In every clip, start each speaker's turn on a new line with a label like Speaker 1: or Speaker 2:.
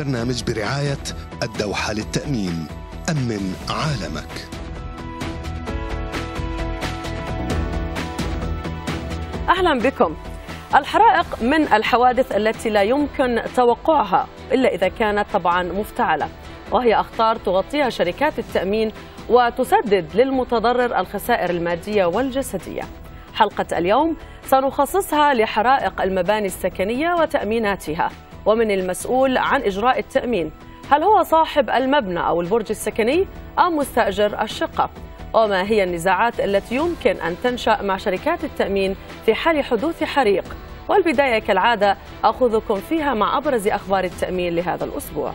Speaker 1: البرنامج برعاية الدوحة للتأمين أمن عالمك
Speaker 2: أهلا بكم الحرائق من الحوادث التي لا يمكن توقعها إلا إذا كانت طبعا مفتعلة وهي أخطار تغطيها شركات التأمين وتسدد للمتضرر الخسائر المادية والجسدية حلقة اليوم سنخصصها لحرائق المباني السكنية وتأميناتها ومن المسؤول عن إجراء التأمين هل هو صاحب المبنى أو البرج السكني أم مستأجر الشقة؟ وما هي النزاعات التي يمكن أن تنشأ مع شركات التأمين في حال حدوث حريق؟ والبداية كالعادة أخذكم فيها مع أبرز أخبار التأمين لهذا الأسبوع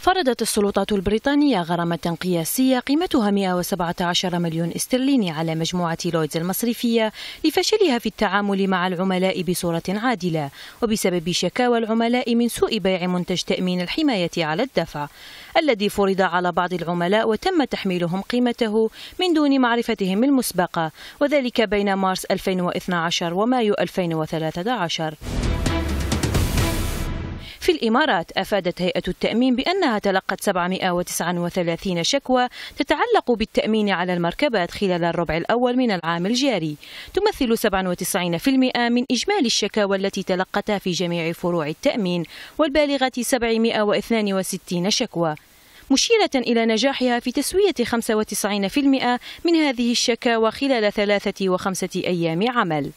Speaker 2: فرضت السلطات البريطانية
Speaker 1: غرامة قياسية قيمتها 117 مليون استرليني على مجموعة لويدز المصرفية لفشلها في التعامل مع العملاء بصورة عادلة وبسبب شكاوى العملاء من سوء بيع منتج تأمين الحماية على الدفع الذي فرض على بعض العملاء وتم تحميلهم قيمته من دون معرفتهم المسبقة وذلك بين مارس 2012 ومايو 2013 في الإمارات أفادت هيئة التأمين بأنها تلقت 739 شكوى تتعلق بالتأمين على المركبات خلال الربع الأول من العام الجاري تمثل 97% من إجمالي الشكاوى التي تلقتها في جميع فروع التأمين والبالغة 762 شكوى مشيرة إلى نجاحها في تسوية 95% من هذه الشكاوى خلال ثلاثة وخمسة أيام عمل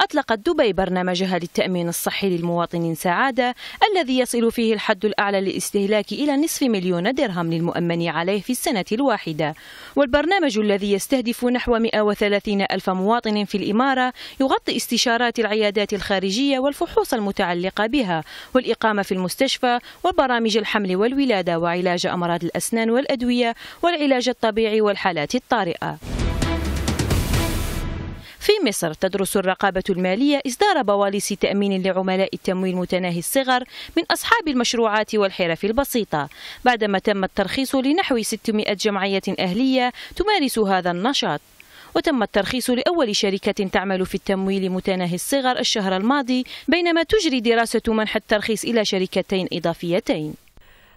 Speaker 1: أطلقت دبي برنامجها للتأمين الصحي للمواطنين سعادة الذي يصل فيه الحد الأعلى للاستهلاك إلى نصف مليون درهم للمؤمن عليه في السنة الواحدة والبرنامج الذي يستهدف نحو 130 ألف مواطن في الإمارة يغطي استشارات العيادات الخارجية والفحوص المتعلقة بها والإقامة في المستشفى وبرامج الحمل والولادة وعلاج أمراض الأسنان والأدوية والعلاج الطبيعي والحالات الطارئة في مصر تدرس الرقابة المالية إصدار بواليس تأمين لعملاء التمويل متناهي الصغر من أصحاب المشروعات والحرف البسيطة بعدما تم الترخيص لنحو 600 جمعية أهلية تمارس هذا النشاط وتم الترخيص لأول شركة تعمل في التمويل متناهي الصغر الشهر الماضي بينما تجري دراسة منح الترخيص إلى شركتين إضافيتين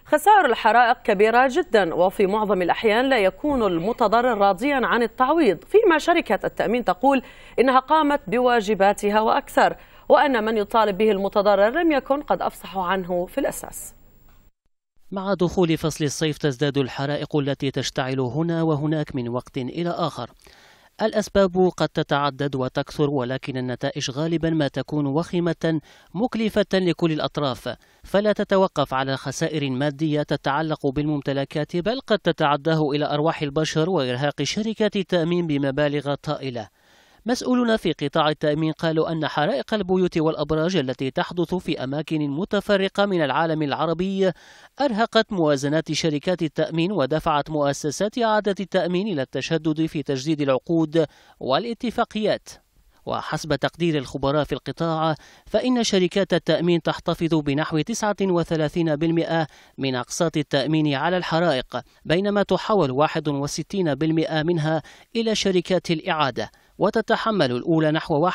Speaker 2: خسائر الحرائق كبيرة جدا وفي معظم الأحيان لا يكون المتضرر راضيا عن التعويض فيما شركة التأمين تقول إنها قامت بواجباتها وأكثر وأن من يطالب به المتضرر لم يكن قد أفصح عنه في الأساس
Speaker 3: مع دخول فصل الصيف تزداد الحرائق التي تشتعل هنا وهناك من وقت إلى آخر الأسباب قد تتعدد وتكثر ولكن النتائج غالبا ما تكون وخيمة مكلفة لكل الأطراف فلا تتوقف على خسائر مادية تتعلق بالممتلكات بل قد تتعداه إلى أرواح البشر وإرهاق شركات التأمين بمبالغ طائلة مسؤولون في قطاع التأمين قالوا أن حرائق البيوت والأبراج التي تحدث في أماكن متفرقة من العالم العربي أرهقت موازنات شركات التأمين ودفعت مؤسسات إعادة التأمين إلى التشدد في تجديد العقود والاتفاقيات وحسب تقدير الخبراء في القطاع فإن شركات التأمين تحتفظ بنحو 39% من أقساط التأمين على الحرائق بينما تحول 61% منها إلى شركات الإعادة وتتحمل الأولى نحو 1%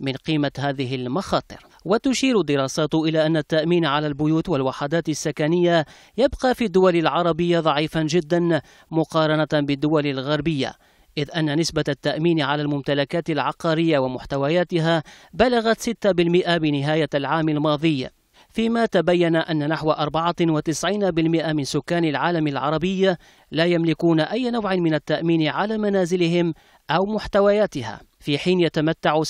Speaker 3: من قيمة هذه المخاطر وتشير دراسات إلى أن التأمين على البيوت والوحدات السكنية يبقى في الدول العربية ضعيفا جدا مقارنة بالدول الغربية إذ أن نسبة التأمين على الممتلكات العقارية ومحتوياتها بلغت 6% بنهاية العام الماضي فيما تبين أن نحو 94% من سكان العالم العربي لا يملكون أي نوع من التأمين على منازلهم أو محتوياتها في حين يتمتع 76%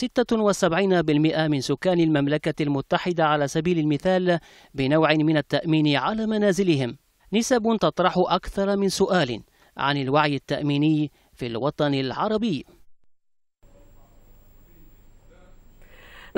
Speaker 3: من سكان المملكة المتحدة على سبيل المثال بنوع من التأمين على منازلهم نسب تطرح أكثر من سؤال عن الوعي التأميني في الوطن العربي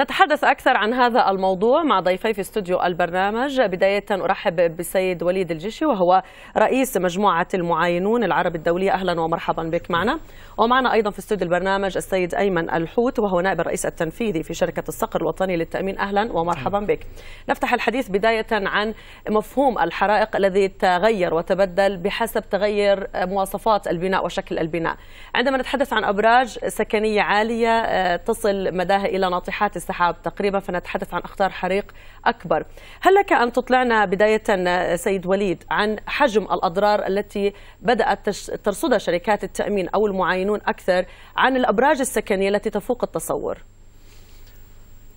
Speaker 2: نتحدث أكثر عن هذا الموضوع مع ضيفي في استوديو البرنامج بداية أرحب بالسيد وليد الجيشي وهو رئيس مجموعة المعاينون العرب الدولية أهلا ومرحبا بك معنا ومعنا أيضا في استوديو البرنامج السيد أيمن الحوت وهو نائب الرئيس التنفيذي في شركة الصقر الوطني للتأمين أهلا ومرحبا بك نفتح الحديث بداية عن مفهوم الحرائق الذي تغير وتبدل بحسب تغير مواصفات البناء وشكل البناء عندما نتحدث عن أبراج سكنية عالية تصل مداها إلى ناطحات السحاب تقريبا فنتحدث عن أخطار حريق أكبر هل لك أن تطلعنا بداية سيد وليد عن حجم الأضرار التي بدأت ترصدها شركات التأمين أو المعاينون أكثر عن الأبراج السكنية التي تفوق التصور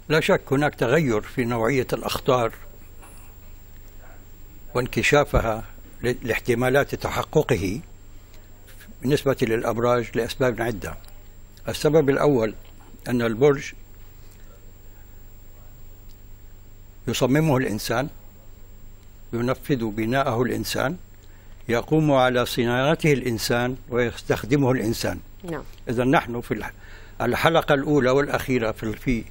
Speaker 4: لا شك هناك تغير في نوعية الأخطار وانكشافها لاحتمالات تحققه بالنسبة للأبراج لأسباب عدة السبب الأول أن البرج يصممه الإنسان ينفذ بناءه الإنسان يقوم على صناعته الإنسان ويستخدمه الإنسان نعم. إذا نحن في الحلقة الأولى والأخيرة في,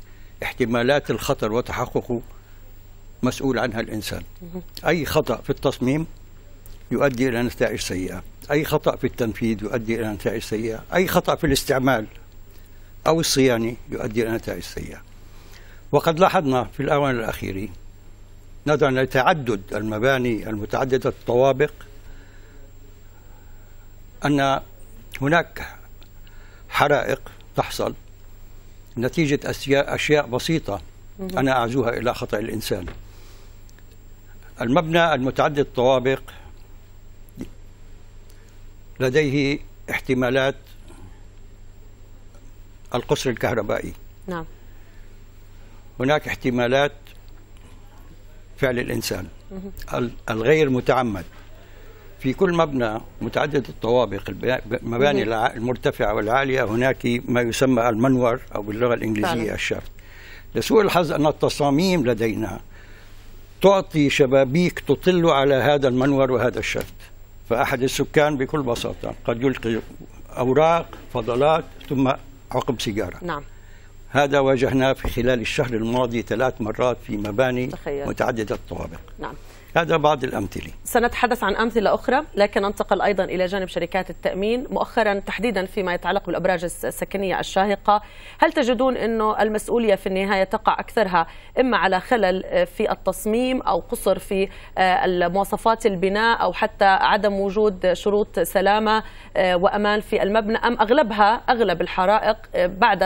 Speaker 4: احتمالات الخطر وتحققه مسؤول عنها الإنسان أي خطأ في التصميم يؤدي إلى نتائج سيئة أي خطأ في التنفيذ يؤدي إلى نتائج سيئة أي خطأ في الاستعمال أو الصيانة يؤدي إلى نتائج سيئة وقد لاحظنا في الآونة الأخيرة نظرا لتعدد المباني المتعددة الطوابق أن هناك حرائق تحصل نتيجة أشياء, أشياء بسيطة أنا أعزوها إلى خطأ الإنسان المبنى المتعدد الطوابق لديه احتمالات القصر الكهربائي نعم هناك احتمالات فعل الإنسان الغير متعمد في كل مبنى متعدد الطوابق المباني المرتفعة والعالية هناك ما يسمى المنور أو باللغة الإنجليزية الشافت لسوء الحظ أن التصاميم لدينا تعطي شبابيك تطل على هذا المنور وهذا الشفت فأحد السكان بكل بساطة قد يلقي أوراق فضلات ثم عقب سيجارة نعم هذا واجهناه في خلال الشهر الماضي ثلاث مرات في مباني متعددة الطوابق نعم هذا بعض الأمثلة
Speaker 2: سنتحدث عن أمثلة أخرى لكن ننتقل أيضا إلى جانب شركات التأمين مؤخرا تحديدا فيما يتعلق بالأبراج السكنية الشاهقة هل تجدون أنه المسؤولية في النهاية تقع أكثرها إما على خلل آه، في التصميم أو قصر في آه، مواصفات البناء أو حتى عدم وجود شروط سلامة آه، وأمان في المبنى أم أغلبها أغلب الحرائق بعد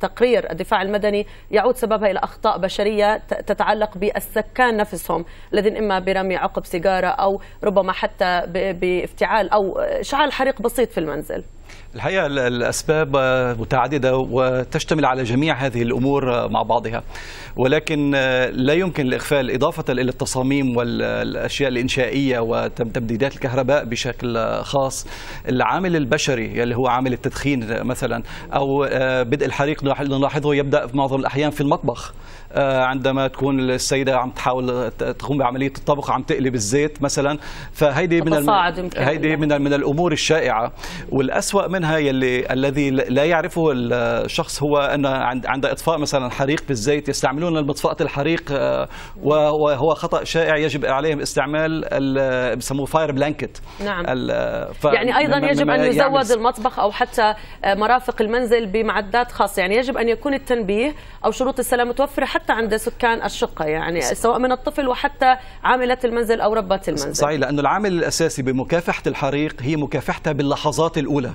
Speaker 2: تقرير الدفاع المدني يعود سببها إلى أخطاء بشرية تتعلق بالسكان نفسهم الذين إما برمي عقب سيجاره او ربما حتى بافتعال او اشعال حريق بسيط في المنزل
Speaker 5: الحقيقة الأسباب متعددة وتشتمل على جميع هذه الأمور مع بعضها ولكن آه، لا يمكن الإغفال إضافة إلى التصاميم والأشياء الإنشائية وتمديدات الكهرباء بشكل خاص العامل البشري اللي هو عامل التدخين مثلا أو آه، بدء الحريق نلاحظه يبدأ في معظم الأحيان في المطبخ آه، عندما تكون السيده عم تحاول تقوم بعمليه الطبخ عم تقلب الزيت مثلا فهيدي من هيدي من من الامور الشائعه والاسوا منها يلي الذي لا يعرفه الشخص هو ان عند اطفاء مثلا حريق بالزيت يستعملون المطفاه الحريق آه، وهو خطا شائع يجب عليهم استعمال بسموه فاير بلانكت نعم ف... يعني ايضا يجب ان يزود يعني...
Speaker 2: المطبخ او حتى آه، مرافق المنزل بمعدات خاصه يعني يجب ان يكون التنبيه او شروط السلامه متوفره حتى حتى عند سكان الشقة يعني سواء من الطفل وحتى عاملة المنزل أو ربة
Speaker 5: المنزل صحيح لأن العامل الأساسي بمكافحة الحريق هي مكافحتها باللحظات الأولى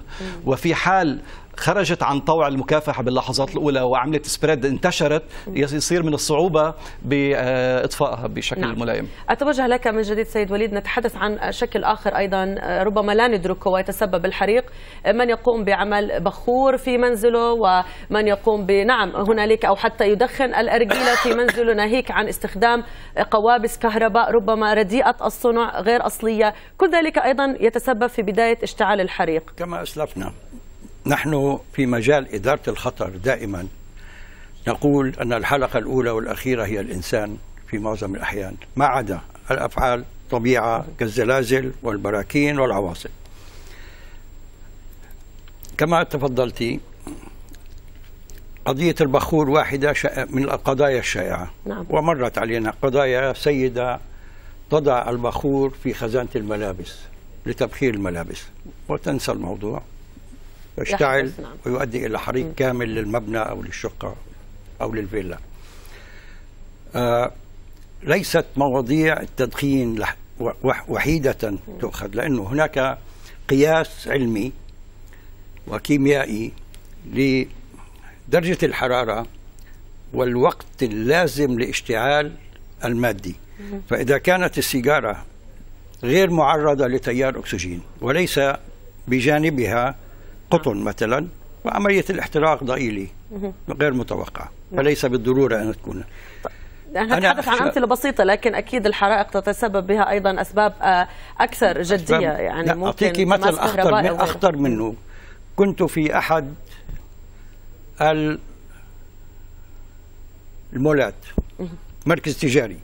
Speaker 5: وفي حال خرجت عن طوع المكافحه باللحظات الاولى وعملت سبريد انتشرت يصير من الصعوبه باطفائها بشكل نعم. ملائم.
Speaker 2: اتوجه لك من جديد سيد وليد نتحدث عن شكل اخر ايضا ربما لا ندركه ويتسبب الحريق من يقوم بعمل بخور في منزله ومن يقوم بنعم هنالك او حتى يدخن الارجيله في منزله ناهيك عن استخدام قوابس كهرباء ربما رديئه الصنع غير اصليه، كل ذلك ايضا يتسبب في بدايه اشتعال الحريق. كما اسلفنا.
Speaker 4: نحن في مجال إدارة الخطر دائما نقول أن الحلقة الأولى والأخيرة هي الإنسان في معظم الأحيان ما عدا الأفعال طبيعة كالزلازل والبراكين والعواصف كما تفضلت قضية البخور واحدة من القضايا الشائعة نعم. ومرت علينا قضايا سيدة تضع البخور في خزانة الملابس لتبخير الملابس وتنسى الموضوع يشتعل نعم. ويؤدي إلى حريق كامل للمبنى أو للشقة أو للفيلا آه ليست مواضيع التدخين وحيدة تؤخذ لأنه هناك قياس علمي وكيميائي لدرجة الحرارة والوقت اللازم لاشتعال المادي فإذا كانت السيجارة غير معرضة لتيار أكسجين وليس بجانبها قطن مثلا وعملية الاحتراق ضئيلة غير متوقعة فليس بالضرورة أن تكون
Speaker 2: نحن يعني نتحدث عن أمثلة بسيطة لكن أكيد الحرائق تتسبب بها أيضا أسباب آه، أكثر جدية يعني ممكن أعطيكي مثل أخطر, من أخطر
Speaker 4: منه كنت في أحد المولات مركز تجاري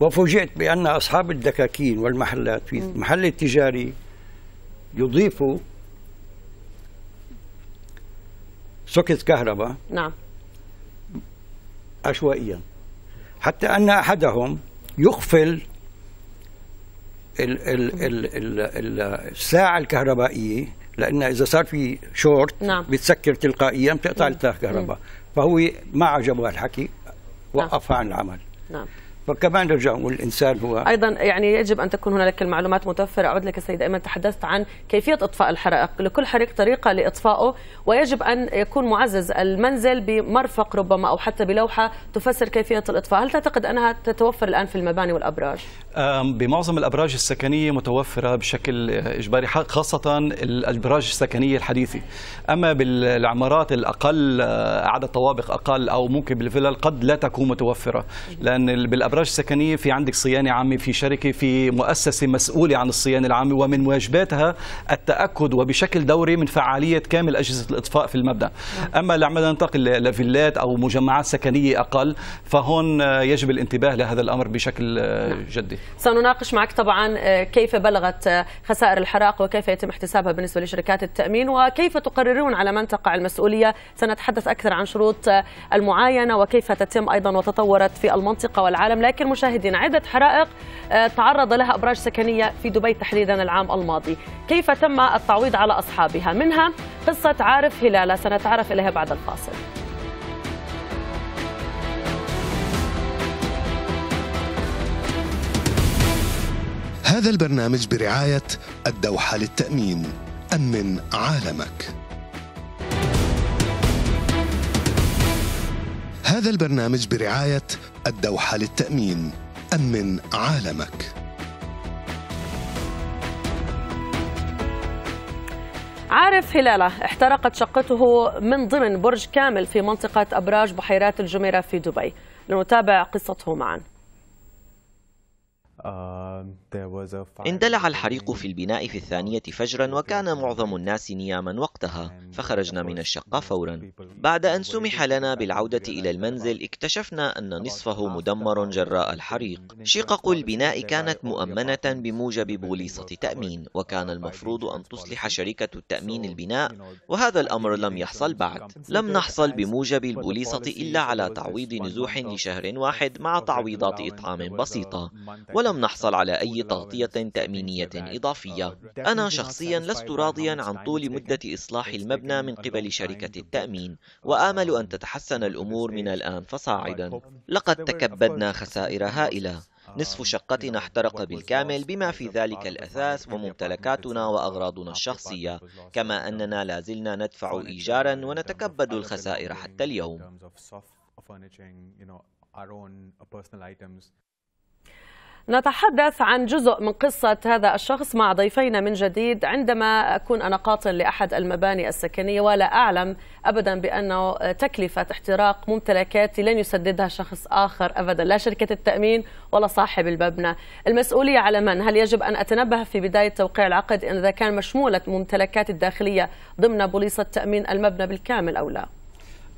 Speaker 4: وفوجئت بأن أصحاب الدكاكين والمحلات في المحل التجاري يضيفوا سوكت كهرباء نعم عشوائيا حتى أن أحدهم يقفل ال ال ال الساعة الكهربائية لأن إذا صار في شورت نعم. بتسكر تلقائيا بتقطع نعم. الكهرباء نعم. فهو ما عجبه الحكي نعم. وقفها عن العمل نعم فكمان نرجع نقول الانسان هو ايضا
Speaker 2: يعني يجب ان تكون هنالك المعلومات متوفره اعود لك السيد ايمن تحدثت عن كيفيه اطفاء الحرائق لكل حريق طريقه لاطفائه ويجب ان يكون معزز المنزل بمرفق ربما او حتى بلوحه تفسر كيفيه الاطفاء هل تعتقد انها تتوفر الان في المباني والابراج
Speaker 5: بمعظم الابراج السكنيه متوفره بشكل اجباري خاصه الابراج السكنيه الحديثه اما بالعمارات الاقل آه، عدد طوابق اقل او ممكن بالفلل قد لا تكون متوفره لان بالابراج إخراج سكنية في عندك صيانة عامة في شركة في مؤسسة مسؤولة عن الصيانة العامة ومن واجباتها التأكد وبشكل دوري من فعالية كامل أجهزة الإطفاء في المبنى أما لما ننتقل لفيلات أو مجمعات سكنية أقل فهون يجب الانتباه لهذا الأمر بشكل آه، نعم. جدي
Speaker 2: سنناقش معك طبعا آه، كيف بلغت آه، خسائر الحرائق وكيف يتم احتسابها بالنسبة لشركات التأمين وكيف تقررون على من تقع المسؤولية سنتحدث أكثر عن شروط المعاينة وكيف تتم أيضا وتطورت في المنطقة والعالم ولكن مشاهدين عدة حرائق آه، تعرض لها أبراج سكنية في دبي تحديدا العام الماضي كيف تم التعويض على أصحابها منها قصة عارف هلالة سنتعرف إليها بعد الفاصل
Speaker 1: هذا البرنامج برعاية الدوحة للتأمين أمن عالمك هذا البرنامج برعاية الدوحة للتأمين أمن عالمك
Speaker 2: عارف هلالة احترقت شقته من ضمن برج كامل في منطقة أبراج بحيرات الجميرة في دبي لنتابع قصته معا
Speaker 6: اندلع الحريق في البناء في الثانية فجرا وكان معظم الناس نياما وقتها فخرجنا من الشقة فورا بعد أن سمح لنا بالعودة إلى المنزل اكتشفنا أن نصفه مدمر جراء الحريق شقق البناء كانت مؤمنة بموجب بوليصة تأمين وكان المفروض أن تصلح شركة التأمين البناء وهذا الأمر لم يحصل بعد لم نحصل بموجب البوليصة إلا على تعويض نزوح لشهر واحد مع تعويضات إطعام بسيطة ولم نحصل على أي تغطية تأمينية إضافية أنا شخصيا لست راضيا عن طول مدة إصلاح المبنى من قبل شركة التأمين وآمل أن تتحسن الأمور من الآن فصاعدا لقد تكبدنا خسائر هائلة نصف شقتنا احترق بالكامل بما في ذلك الأثاث وممتلكاتنا وأغراضنا الشخصية كما أننا لازلنا ندفع إيجارا ونتكبد الخسائر حتى اليوم
Speaker 2: نتحدث عن جزء من قصة هذا الشخص مع ضيفينا من جديد عندما أكون أنا قاطن لأحد المباني السكنية ولا أعلم أبدا بأنه تكلفة احتراق ممتلكاتي لن يسددها شخص آخر أبدا لا شركة التأمين ولا صاحب المبنى المسؤولية على من؟ هل يجب أن أتنبه في بداية توقيع العقد إن إذا كان مشمولة ممتلكاتي الداخلية ضمن بوليصة تأمين المبنى بالكامل أو لا؟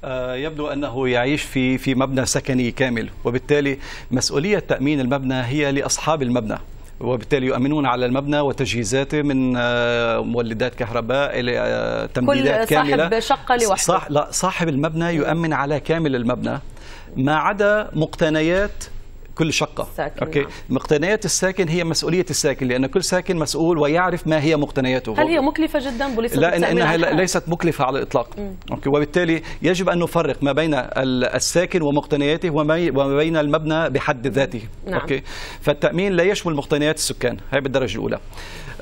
Speaker 5: آه، يبدو أنه يعيش في في مبنى سكني كامل وبالتالي مسؤولية تأمين المبنى هي لأصحاب المبنى وبالتالي يؤمنون على المبنى وتجهيزاته من آه، مولدات كهرباء الى آه، تمديدات كل صاحب شقه لوحده لا صاحب المبنى يؤمن على كامل المبنى ما عدا مقتنيات كل شقة ساكن أوكي. نعم. مقتنيات الساكن هي مسؤولية الساكن لأن كل ساكن مسؤول ويعرف ما هي مقتنياته هل
Speaker 2: هي مكلفة جدا لا إن إنها ليست
Speaker 5: مكلفة على الإطلاق أوكي. وبالتالي يجب أن نفرق ما بين الساكن ومقتنياته وما بين المبنى بحد ذاته نعم. أوكي. فالتأمين لا يشمل مقتنيات السكان هي بالدرجة الأولى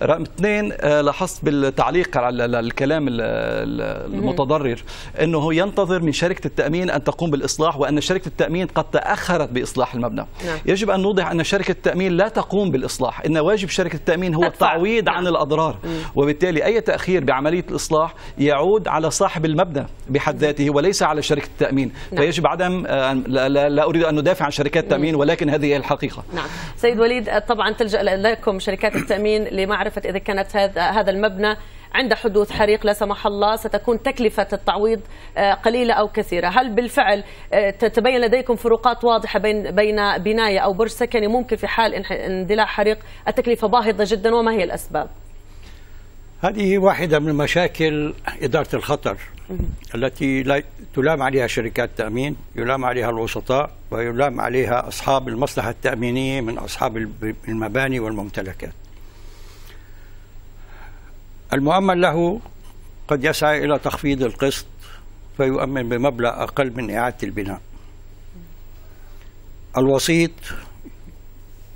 Speaker 5: رقم اثنين آه، لاحظت بالتعليق على الكلام المتضرر انه ينتظر من شركه التامين ان تقوم بالاصلاح وان شركه التامين قد تاخرت باصلاح المبنى نعم. نعم. يجب أن نوضح أن شركة التأمين لا تقوم بالإصلاح إن واجب شركة التأمين هو التعويض نعم. عن الأضرار مم. وبالتالي أي تأخير بعملية الإصلاح يعود على صاحب المبنى بحد ذاته وليس على شركة التأمين نعم. فيجب عدم آه، لا, أريد أن ندافع عن شركات التأمين ولكن هذه هي الحقيقة
Speaker 3: نعم
Speaker 2: سيد وليد طبعا تلجأ لكم شركات التأمين لمعرفة إذا كانت هذا المبنى عند حدوث حريق لا سمح الله ستكون تكلفة التعويض آه، قليلة أو كثيرة هل بالفعل آه، تتبين لديكم فروقات واضحة بين بين بناية أو برج سكني ممكن في حال اندلاع حريق التكلفة باهظة جدا وما هي الأسباب
Speaker 4: هذه واحدة من مشاكل إدارة الخطر التي لا تلام عليها شركات تأمين يلام عليها الوسطاء ويلام عليها أصحاب المصلحة التأمينية من أصحاب المباني والممتلكات المؤمن له قد يسعى إلى تخفيض القسط فيؤمن بمبلغ أقل من إعادة البناء الوسيط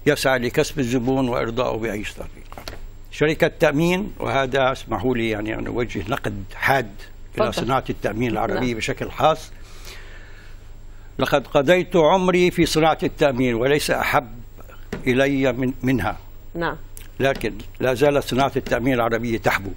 Speaker 4: يسعى لكسب الزبون وإرضائه بأي طريقة شركة تأمين وهذا اسمحوا لي يعني أن أوجه نقد حاد إلى صناعة التأمين العربية نعم. بشكل خاص لقد قضيت عمري في صناعة التأمين وليس أحب إلي من منها نعم لكن لا زالت صناعة التأمين العربية تحبو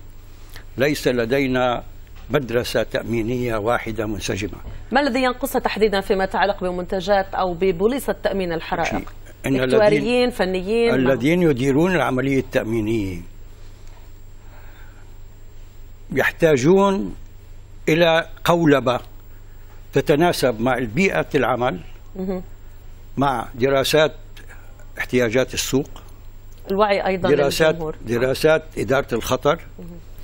Speaker 4: ليس لدينا مدرسة تأمينية واحدة منسجمة
Speaker 2: ما الذي ينقصها تحديدا فيما يتعلق بمنتجات أو ببوليصة تأمين الحرائق؟
Speaker 4: إن الذين
Speaker 2: فنيين الذين
Speaker 4: يديرون العملية التأمينية يحتاجون إلى قولبة تتناسب مع بيئة العمل مع دراسات احتياجات السوق
Speaker 2: الوعي ايضا دراسات نعم.
Speaker 4: دراسات اداره الخطر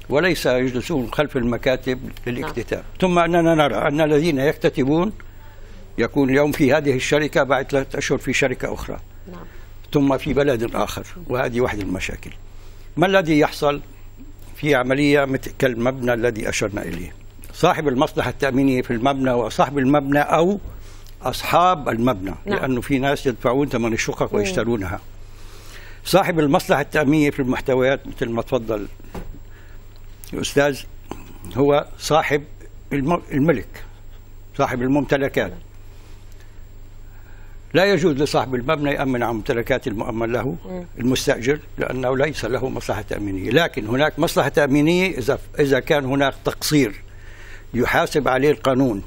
Speaker 4: وليس يجلسون خلف المكاتب للاكتتاب نعم. ثم اننا نرى ان الذين يكتتبون يكون اليوم في هذه الشركه بعد ثلاثة اشهر في شركه اخرى نعم. ثم في بلد اخر وهذه واحده المشاكل ما الذي يحصل في عمليه مثل كالمبنى الذي اشرنا اليه صاحب المصلحه التامينيه في المبنى وصاحب المبنى او اصحاب المبنى نعم. لانه في ناس يدفعون ثمن الشقق ويشترونها صاحب المصلحة التأمينية في المحتويات مثل ما تفضل الأستاذ هو صاحب الملك صاحب الممتلكات لا يجوز لصاحب المبنى يأمن على ممتلكات المؤمن له المستأجر لأنه ليس له مصلحة تأمينية لكن هناك مصلحة تأمينية إذا إذا كان هناك تقصير يحاسب عليه القانون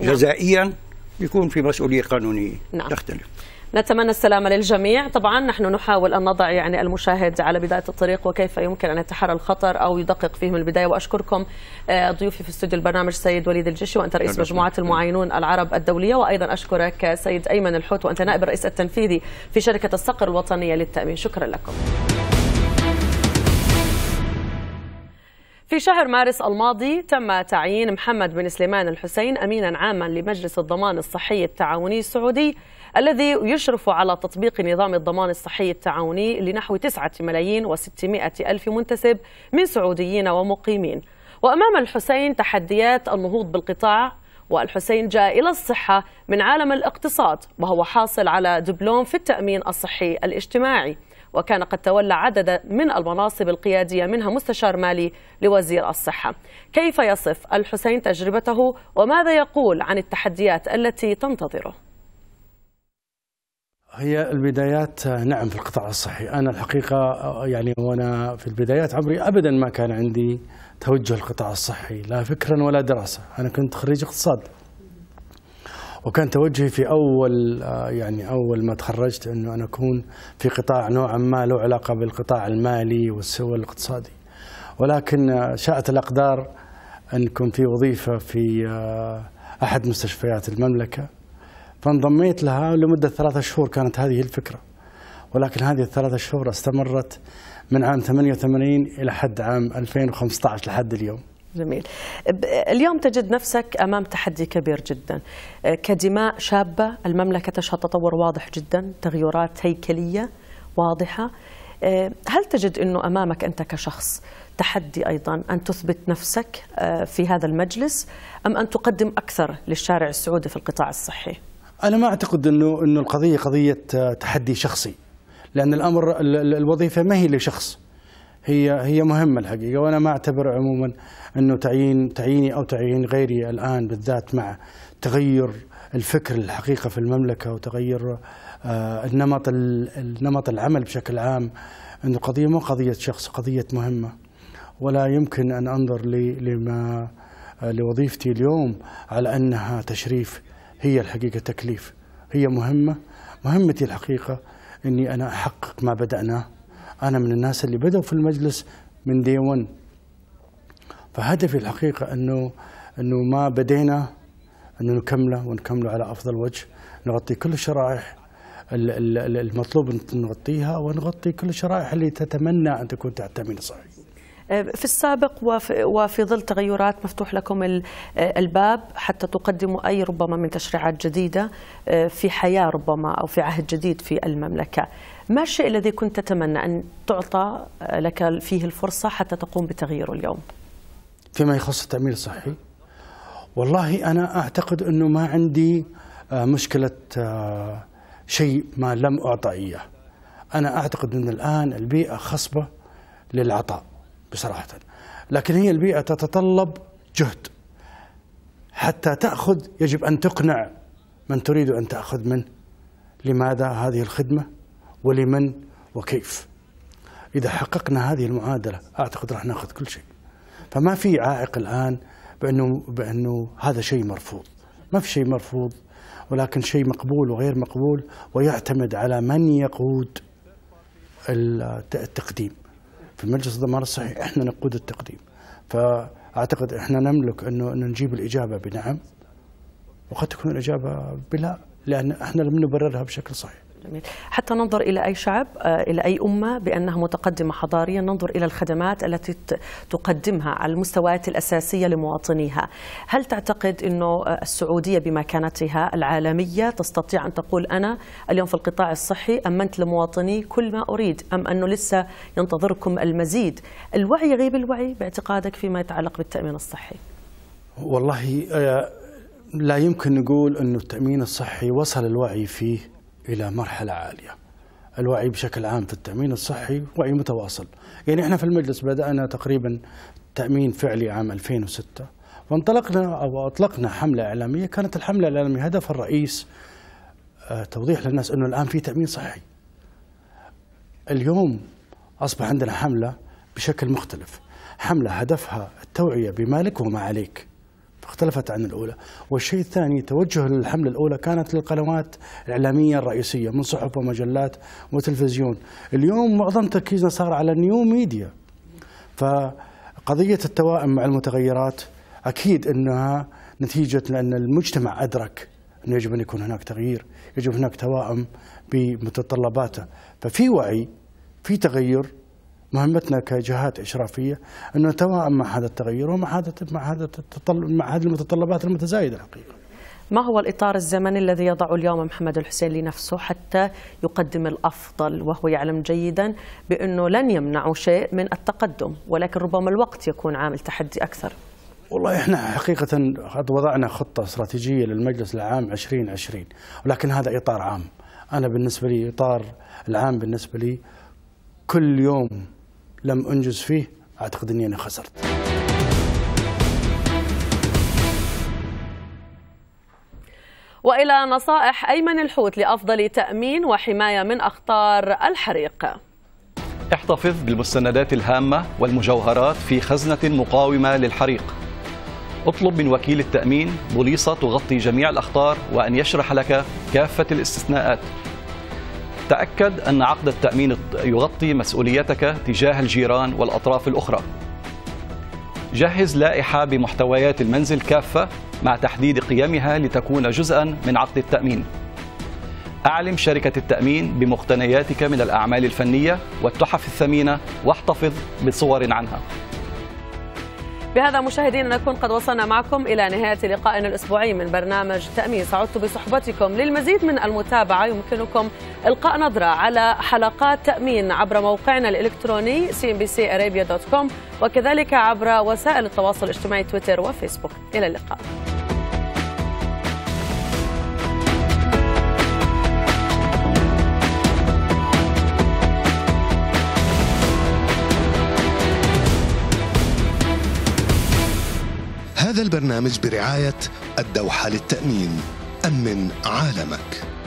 Speaker 4: نعم. جزائيا يكون في مسؤولية قانونية نعم. تختلف
Speaker 2: نتمنى السلامة للجميع طبعا نحن نحاول أن نضع يعني المشاهد على بداية الطريق وكيف يمكن أن يتحرى الخطر أو يدقق فيه من البداية وأشكركم آه، ضيوفي في استوديو البرنامج سيد وليد الجشي وأنت رئيس مجموعة المعاينون العرب الدولية وأيضا أشكرك سيد أيمن الحوت وأنت نائب الرئيس التنفيذي في شركة الصقر الوطنية للتأمين شكرا لكم في شهر مارس الماضي تم تعيين محمد بن سليمان الحسين أمينا عاما لمجلس الضمان الصحي التعاوني السعودي الذي يشرف على تطبيق نظام الضمان الصحي التعاوني لنحو 9 ملايين و600 ألف منتسب من سعوديين ومقيمين وأمام الحسين تحديات النهوض بالقطاع والحسين جاء إلى الصحة من عالم الاقتصاد وهو حاصل على دبلوم في التأمين الصحي الاجتماعي وكان قد تولى عددا من المناصب القيادية منها مستشار مالي لوزير الصحة كيف يصف الحسين تجربته وماذا يقول عن التحديات التي تنتظره؟
Speaker 7: هي البدايات نعم في القطاع الصحي أنا الحقيقة يعني وأنا في البدايات عمري أبدا ما كان عندي توجه القطاع الصحي لا فكرا ولا دراسة أنا كنت خريج اقتصاد وكان توجهي في اول آه، يعني اول ما تخرجت انه انا اكون في قطاع نوعا ما له علاقه بالقطاع المالي والسوء الاقتصادي ولكن آه، شاءت الاقدار ان يكون في وظيفه في آه، احد مستشفيات المملكه فانضميت لها لمده ثلاثة شهور كانت هذه الفكره ولكن هذه الثلاثة شهور استمرت من عام 88 الى حد عام 2015 لحد اليوم
Speaker 2: جميل اليوم تجد نفسك أمام تحدي كبير جدا آه، كدماء شابة المملكة تشهد تطور واضح جدا تغيرات هيكلية واضحة آه، هل تجد أنه أمامك أنت كشخص تحدي أيضا أن تثبت نفسك آه، في هذا المجلس أم أن تقدم أكثر للشارع السعودي في القطاع الصحي؟
Speaker 7: أنا ما أعتقد أنه, أنه القضية قضية تحدي شخصي لأن الأمر الوظيفة ما هي لشخص هي هي مهمه الحقيقه وانا ما اعتبر عموما انه تعيين تعييني او تعيين غيري الان بالذات مع تغير الفكر الحقيقه في المملكه وتغير آه، النمط النمط العمل بشكل عام انه قضيه مو قضيه شخص قضيه مهمه ولا يمكن ان انظر لما آه، لوظيفتي اليوم على انها تشريف هي الحقيقه تكليف هي مهمه مهمتي الحقيقه اني انا احقق ما بداناه أنا من الناس اللي بدأوا في المجلس من دي 1 فهدفي الحقيقة أنه أنه ما بدينا أنه نكمله ونكمله على أفضل وجه نغطي كل الشرائح المطلوب نغطيها ونغطي كل الشرائح اللي تتمنى أن تكون تحت تأمين صحي
Speaker 2: أه، في السابق وفي ظل تغيرات مفتوح لكم أه، الباب حتى تقدموا أي ربما من تشريعات جديدة أه، في حياة ربما أو في عهد جديد في المملكة ما الشيء الذي كنت تتمنى أن تعطى لك فيه الفرصة حتى تقوم بتغييره اليوم؟
Speaker 7: فيما يخص التأمين الصحي والله أنا أعتقد أنه ما عندي آه، مشكلة آه، شيء ما لم أعطى إياه أنا أعتقد أن الآن البيئة خصبة للعطاء بصراحة لكن هي البيئة تتطلب جهد حتى تأخذ يجب أن تقنع من تريد أن تأخذ منه لماذا هذه الخدمة ولمن وكيف إذا حققنا هذه المعادلة أعتقد راح ناخذ كل شيء فما في عائق الآن بأنه, بأنه هذا شيء مرفوض ما في شيء مرفوض ولكن شيء مقبول وغير مقبول ويعتمد على من يقود التقديم في مجلس الضمان الصحي احنا نقود التقديم فاعتقد احنا نملك انه ان نجيب الاجابه بنعم وقد تكون الاجابه بلا لان احنا لم نبررها بشكل صحيح جميل.
Speaker 2: حتى ننظر إلى أي شعب آه، إلى أي أمة بأنها متقدمة حضاريا ننظر إلى الخدمات التي تقدمها على المستويات الأساسية لمواطنيها هل تعتقد أنه آه، السعودية بمكانتها العالمية تستطيع أن تقول أنا اليوم في القطاع الصحي أمنت لمواطني كل ما أريد أم أنه لسه ينتظركم المزيد الوعي غيب الوعي باعتقادك فيما يتعلق بالتأمين الصحي
Speaker 7: والله آه، لا يمكن نقول أنه التأمين الصحي وصل الوعي فيه الى مرحله عاليه. الوعي بشكل عام في التامين الصحي وعي متواصل. يعني احنا في المجلس بدانا تقريبا تامين فعلي عام 2006 وانطلقنا او اطلقنا حمله اعلاميه كانت الحمله الاعلاميه هدف الرئيس آه، توضيح للناس انه الان في تامين صحي. اليوم اصبح عندنا حمله بشكل مختلف. حمله هدفها التوعيه بمالك وما عليك. اختلفت عن الأولى والشيء الثاني توجه الحملة الأولى كانت للقنوات الإعلامية الرئيسية من صحف ومجلات وتلفزيون اليوم معظم تركيزنا صار على النيو ميديا فقضية التوائم مع المتغيرات أكيد أنها نتيجة لأن المجتمع أدرك أنه يجب أن يكون هناك تغيير يجب هناك توائم بمتطلباته ففي وعي في تغير مهمتنا كجهات إشرافية أن نتواءم مع هذا التغير ومع هذا مع هذا مع هذه المتطلبات المتزايدة الحقيقة.
Speaker 2: ما هو الإطار الزمني الذي يضع اليوم محمد الحسين لنفسه حتى يقدم الأفضل وهو يعلم جيدا بأنه لن يمنع شيء من التقدم ولكن ربما الوقت يكون عامل تحدي أكثر
Speaker 7: والله احنا حقيقة قد وضعنا خطة استراتيجية للمجلس العام 2020 ولكن هذا إطار عام أنا بالنسبة لي إطار العام بالنسبة لي كل يوم لم انجز فيه اعتقد اني انا خسرت
Speaker 2: والى نصائح ايمن الحوت لافضل تامين وحمايه من اخطار الحريق
Speaker 5: احتفظ بالمستندات الهامه والمجوهرات في خزنه مقاومه للحريق اطلب من وكيل التامين بوليصه تغطي جميع الاخطار وان يشرح لك كافه الاستثناءات تأكد أن عقد التأمين يغطي مسؤوليتك تجاه الجيران والأطراف الأخرى جهز لائحة بمحتويات المنزل كافة مع تحديد قيمها لتكون جزءا من عقد التأمين أعلم شركة التأمين بمقتنياتك من الأعمال الفنية والتحف الثمينة واحتفظ بصور عنها
Speaker 2: بهذا مشاهدينا نكون قد وصلنا معكم إلى نهاية لقائنا الأسبوعي من برنامج تأميس عدت بصحبتكم للمزيد من المتابعة يمكنكم إلقاء نظرة على حلقات تأمين عبر موقعنا الإلكتروني cnbcarabia.com وكذلك عبر وسائل التواصل الاجتماعي تويتر وفيسبوك إلى اللقاء
Speaker 1: هذا البرنامج برعاية الدوحة للتأمين أمن عالمك